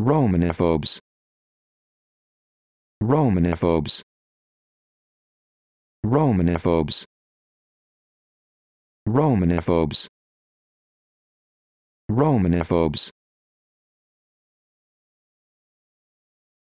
Romanophobes. Romanophobes. Romanophobes. Romanophobes. Romanophobes.